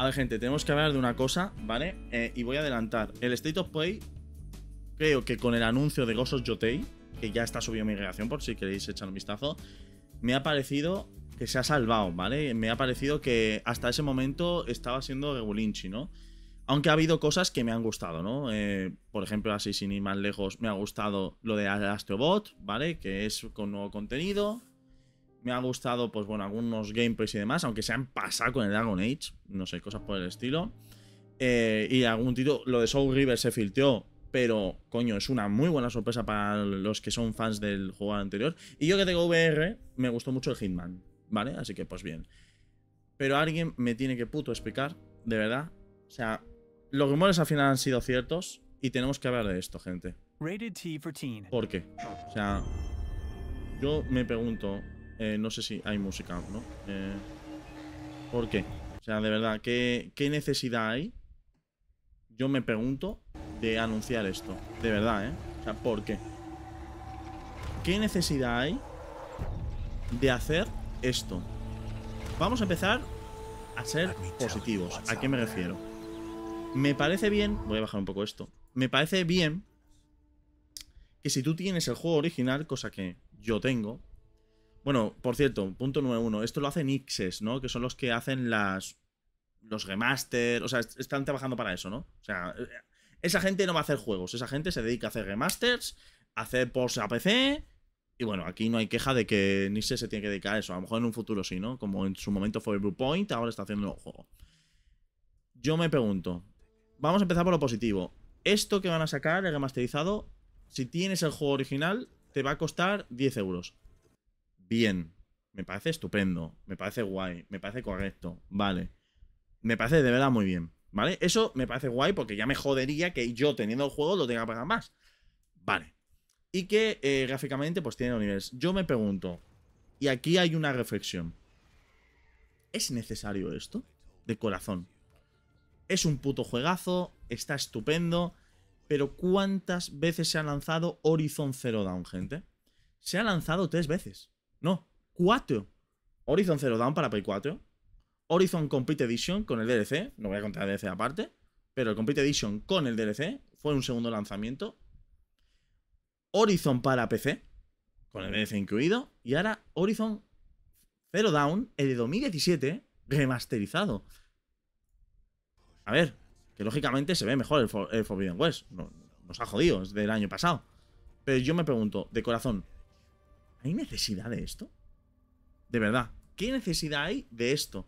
A ver, gente, tenemos que hablar de una cosa, ¿vale? Eh, y voy a adelantar. El State of Play, creo que con el anuncio de Ghost of que ya está subido mi reacción por si queréis echar un vistazo, me ha parecido que se ha salvado, ¿vale? Me ha parecido que hasta ese momento estaba siendo regulinchi, ¿no? Aunque ha habido cosas que me han gustado, ¿no? Eh, por ejemplo, así sin ir más lejos, me ha gustado lo de Astrobot, ¿vale? Que es con nuevo contenido. Me ha gustado, pues bueno, algunos gameplays y demás, aunque se han pasado con el Dragon Age, no sé, cosas por el estilo. Eh, y algún título, lo de Soul River se filtró, pero coño, es una muy buena sorpresa para los que son fans del juego anterior. Y yo que tengo VR, me gustó mucho el Hitman, ¿vale? Así que pues bien. Pero alguien me tiene que puto explicar, de verdad. O sea, los rumores al final han sido ciertos y tenemos que hablar de esto, gente. ¿Por qué? O sea, yo me pregunto, eh, no sé si hay música, ¿no? Eh, ¿Por qué? O sea, de verdad, ¿qué, ¿qué necesidad hay? Yo me pregunto de anunciar esto. De verdad, ¿eh? O sea, ¿por qué? ¿Qué necesidad hay de hacer esto? Vamos a empezar a ser positivos. ¿A qué me refiero? Me parece bien... Voy a bajar un poco esto. Me parece bien que si tú tienes el juego original, cosa que yo tengo, bueno, por cierto, punto número uno. Esto lo hacen Nixes, ¿no? Que son los que hacen las. Los remasters. O sea, están trabajando para eso, ¿no? O sea, eh, esa gente no va a hacer juegos. Esa gente se dedica a hacer remasters, hacer por a PC. Y bueno, aquí no hay queja de que Nixes se tiene que dedicar a eso. A lo mejor en un futuro sí, ¿no? Como en su momento fue Blue ahora está haciendo un juego. Yo me pregunto. Vamos a empezar por lo positivo. Esto que van a sacar, el remasterizado, si tienes el juego original, te va a costar 10 euros bien, me parece estupendo, me parece guay, me parece correcto, vale. Me parece de verdad muy bien, ¿vale? Eso me parece guay porque ya me jodería que yo teniendo el juego lo tenga que pagar más. Vale. Y que eh, gráficamente pues tiene el universo Yo me pregunto, y aquí hay una reflexión. ¿Es necesario esto? De corazón. Es un puto juegazo, está estupendo, pero ¿cuántas veces se ha lanzado Horizon Zero Dawn, gente? Se ha lanzado tres veces. No, 4. Horizon Zero Dawn para Play 4. Horizon Complete Edition con el DLC. No voy a contar el DLC aparte. Pero el Complete Edition con el DLC fue un segundo lanzamiento. Horizon para PC. Con el DLC incluido. Y ahora Horizon Zero Down, el de 2017, remasterizado. A ver, que lógicamente se ve mejor el, Forbidden West. nos ha jodido, es del año pasado. Pero yo me pregunto, de corazón, ¿Hay necesidad de esto? De verdad, ¿qué necesidad hay de esto?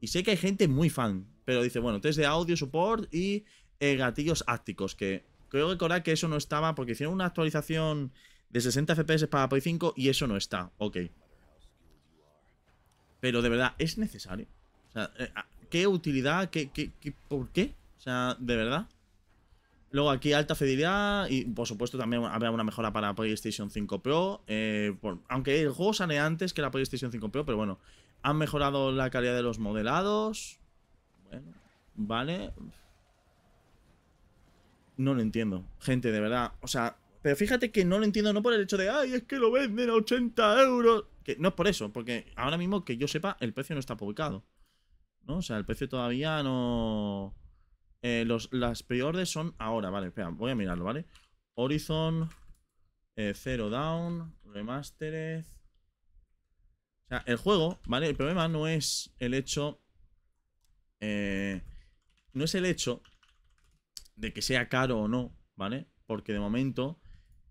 Y sé que hay gente muy fan, pero dice, bueno, test de audio, support y eh, gatillos ácticos, que creo recordar que eso no estaba porque hicieron una actualización de 60 FPS para Play 5 y eso no está, ok. Pero de verdad, ¿es necesario? O sea, eh, ah, ¿qué utilidad? por qué? O sea, ¿de verdad? Luego aquí alta fidelidad y por supuesto también habrá una mejora para PlayStation 5 Pro. Eh, aunque el juego sale antes que la PlayStation 5 Pro, pero bueno. Han mejorado la calidad de los modelados. Bueno, vale. No lo entiendo. Gente, de verdad. O sea, pero fíjate que no lo entiendo no por el hecho de, ay, es que lo venden a 80 euros. Que no es por eso, porque ahora mismo que yo sepa, el precio no está publicado. ¿No? O sea, el precio todavía no... Eh, las preordes son ahora, vale, espera, voy a mirarlo, ¿vale? Horizon, eh, Zero Down, Remastered. O sea, el juego, ¿vale? El problema no es el hecho. Eh, no es el hecho de que sea caro o no, ¿vale? Porque de momento.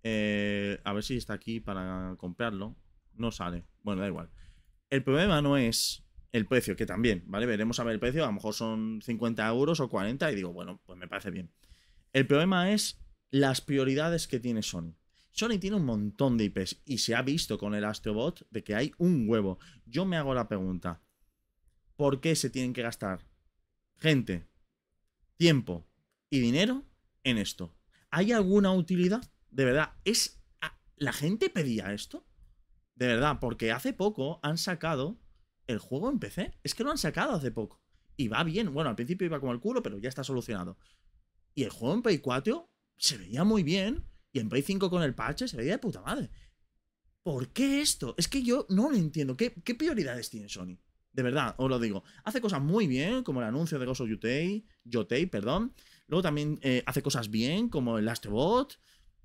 a ver si está aquí para comprarlo. No sale. Bueno, da igual. El problema no es el precio, que también, ¿vale? Veremos a ver el precio, a lo mejor son 50 euros o 40 y digo, bueno, pues me parece bien. El problema es las prioridades que tiene Sony. Sony tiene un montón de IPs y se ha visto con el Astrobot de que hay un huevo. Yo me hago la pregunta, ¿por qué se tienen que gastar gente, tiempo y dinero en esto? ¿Hay alguna utilidad? De verdad, ¿es la gente pedía esto? De verdad, porque hace poco han sacado el juego en PC. Es que lo han sacado hace poco. Y va bien. Bueno, al principio iba como el culo, pero ya está solucionado. Y el juego en Play 4 se veía muy bien. Y en Play 5 con el parche se veía de puta madre. ¿Por qué esto? Es que yo no lo entiendo. ¿Qué, qué prioridades tiene Sony? De verdad, os lo digo. Hace cosas muy bien, como el anuncio de Ghost of Yotei, perdón. Luego también eh, hace cosas bien, como el Astrobot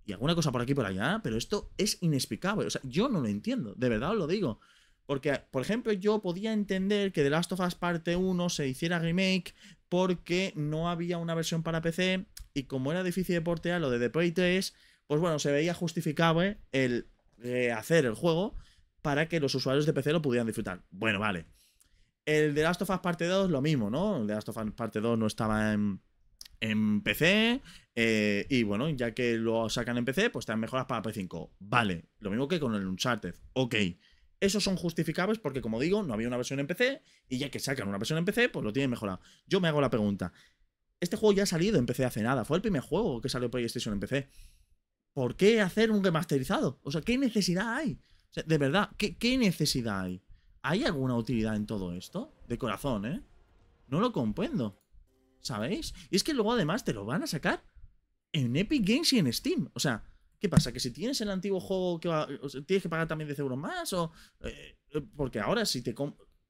y alguna cosa por aquí y por allá, pero esto es inexplicable. O sea, yo no lo entiendo, de verdad os lo digo. Porque, por ejemplo, yo podía entender que The Last of Us Parte 1 se hiciera remake porque no había una versión para PC y como era difícil de portear lo de The Play 3, pues bueno, se veía justificable ¿eh? el hacer el juego para que los usuarios de PC lo pudieran disfrutar. Bueno, vale. El The Last of Us Parte 2, lo mismo, ¿no? El The Last of Us Parte 2 no estaba en, PC. Eh, y bueno, ya que lo sacan en PC, pues están mejoras para p 5. Vale, lo mismo que con el Uncharted. Ok. Esos son justificables porque, como digo, no había una versión en PC y ya que sacan una versión en PC, pues lo tienen mejorado. Yo me hago la pregunta. Este juego ya ha salido en PC hace nada. Fue el primer juego que salió PlayStation en PC. ¿Por qué hacer un remasterizado? O sea, ¿qué necesidad hay? de verdad, ¿qué, ¿qué necesidad hay? ¿Hay alguna utilidad en todo esto? De corazón, ¿eh? No lo comprendo. ¿Sabéis? Y es que luego además te lo van a sacar en Epic Games y en Steam. O sea, ¿Qué pasa? ¿Que si tienes el antiguo juego que va, tienes que pagar también 10 euros más? O, eh, eh, porque ahora si te...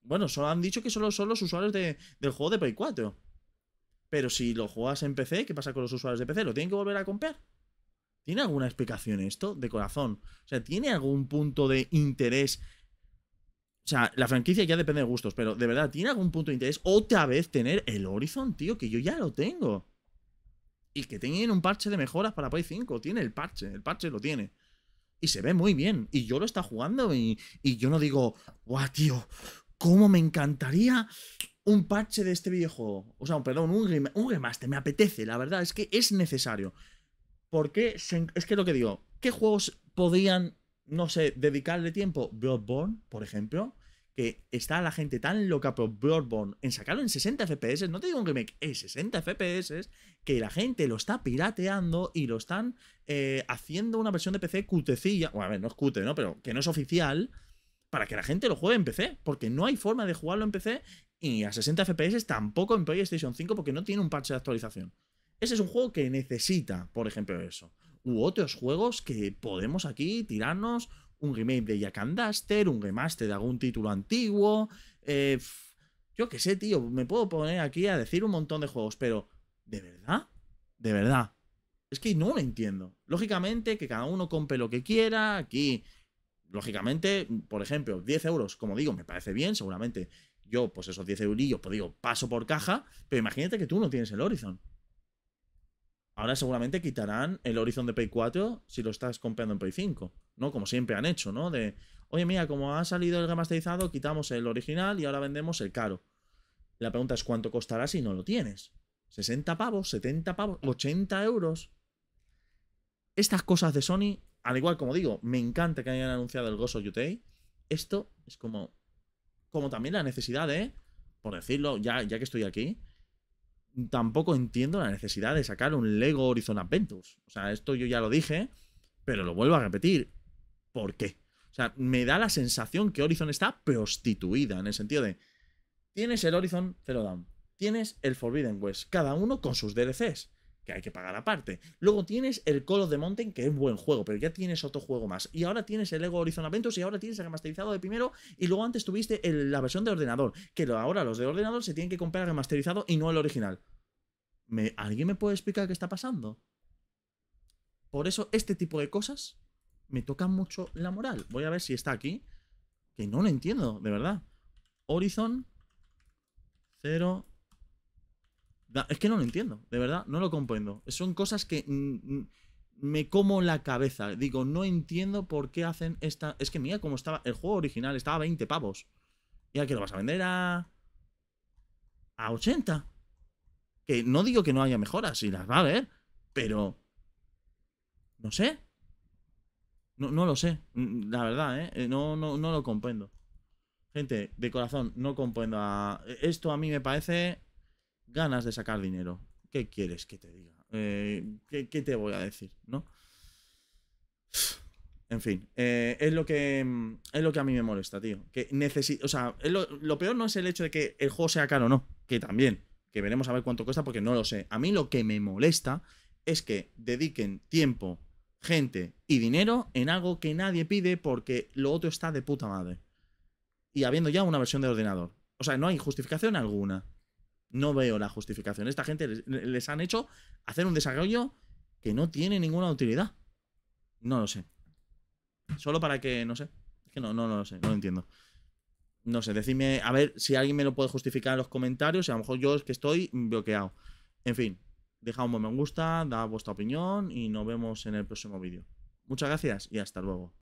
Bueno, solo han dicho que solo son los usuarios de, del juego de Play 4. Pero si lo juegas en PC, ¿qué pasa con los usuarios de PC? ¿Lo tienen que volver a comprar? ¿Tiene alguna explicación esto de corazón? O sea, ¿tiene algún punto de interés? O sea, la franquicia ya depende de gustos, pero de verdad, ¿tiene algún punto de interés otra vez tener el Horizon, tío? Que yo ya lo tengo y que tienen un parche de mejoras para Play 5. Tiene el parche, el parche lo tiene. Y se ve muy bien. Y yo lo está jugando y, yo no digo, guau, tío, cómo me encantaría un parche de este videojuego. O sea, perdón, un, un un remaster. Me apetece, la verdad, es que es necesario. Porque, es que lo que digo, ¿qué juegos podían, no sé, dedicarle tiempo? Bloodborne, por ejemplo que está la gente tan loca por Bloodborne en sacarlo en 60 FPS, no te digo un remake, es 60 FPS, que la gente lo está pirateando y lo están eh, haciendo una versión de PC cutecilla. Bueno, a ver, no es cute, ¿no? Pero que no es oficial. Para que la gente lo juegue en PC. Porque no hay forma de jugarlo en PC. Y a 60 FPS tampoco en PlayStation 5 porque no tiene un parche de actualización. Ese es un juego que necesita, por ejemplo, eso. U otros juegos que podemos aquí tirarnos un remake de Jack and un remaster de algún título antiguo. Eh, yo qué sé, tío, me puedo poner aquí a decir un montón de juegos, pero ¿de verdad? ¿De verdad? Es que no lo entiendo. Lógicamente, que cada uno compre lo que quiera. Aquí, lógicamente, por ejemplo, 10 euros, como digo, me parece bien. Seguramente yo, pues esos 10 eurillos, pues digo, paso por caja. Pero imagínate que tú no tienes el Horizon. Ahora seguramente quitarán el Horizon de Pay 4 si lo estás comprando en Pay 5, ¿no? Como siempre han hecho, ¿no? De, oye, mira, como ha salido el remasterizado, quitamos el original y ahora vendemos el caro. La pregunta es cuánto costará si no lo tienes. 60 pavos, 70 pavos, 80 euros. Estas cosas de Sony, al igual como digo, me encanta que hayan anunciado el of Utah Esto es como, como también la necesidad de, por decirlo, ya, ya que estoy aquí, tampoco entiendo la necesidad de sacar un Lego Horizon Adventures. O sea, esto yo ya lo dije, pero lo vuelvo a repetir. ¿Por qué? O sea, me da la sensación que Horizon está prostituida en el sentido de, tienes el Horizon lo dan. Tienes el Forbidden West, cada uno con sus DLCs, que hay que pagar aparte. Luego tienes el Call of the Mountain, que es buen juego, pero ya tienes otro juego más. Y ahora tienes el Lego Horizon Adventures y ahora tienes el remasterizado de primero. Y luego antes tuviste la versión de ordenador, que ahora los de ordenador se tienen que comprar remasterizado y no el original. ¿Alguien me puede explicar qué está pasando? Por eso este tipo de cosas me tocan mucho la moral. Voy a ver si está aquí. Que no lo entiendo, de verdad. Horizon 0 es que no lo entiendo, de verdad, no lo comprendo. Son cosas que me como la cabeza. Digo, no entiendo por qué hacen esta. Es que mira cómo estaba. El juego original estaba a 20 pavos. Y ahora que lo vas a vender a. a 80. Que no digo que no haya mejoras, y las va a haber, pero. No sé. No, lo sé. La verdad, ¿eh? ¿eh? No, no, no lo comprendo. Gente, de corazón, no comprendo. A... Esto a mí me parece ganas de sacar dinero. ¿Qué quieres que te diga? Eh, ¿qué, te voy a decir? ¿No? En fin, eh, es, lo que, es lo que a mí me molesta, tío. Que o sea, lo, lo, peor no es el hecho de que el juego sea caro o no, que también, que veremos a ver cuánto cuesta porque no lo sé. A mí lo que me molesta es que dediquen tiempo, gente y dinero en algo que nadie pide porque lo otro está de puta madre. Y habiendo ya una versión de ordenador. O sea, no hay justificación alguna. No veo la justificación. Esta gente les, han hecho hacer un desarrollo que no tiene ninguna utilidad. No lo sé. Solo para que, no sé. Es que no, no, no lo sé, no lo entiendo. No sé, decidme, a ver si alguien me lo puede justificar en los comentarios. a lo mejor yo es que estoy bloqueado. En fin, dejad un buen me gusta, da vuestra opinión y nos vemos en el próximo vídeo. Muchas gracias y hasta luego.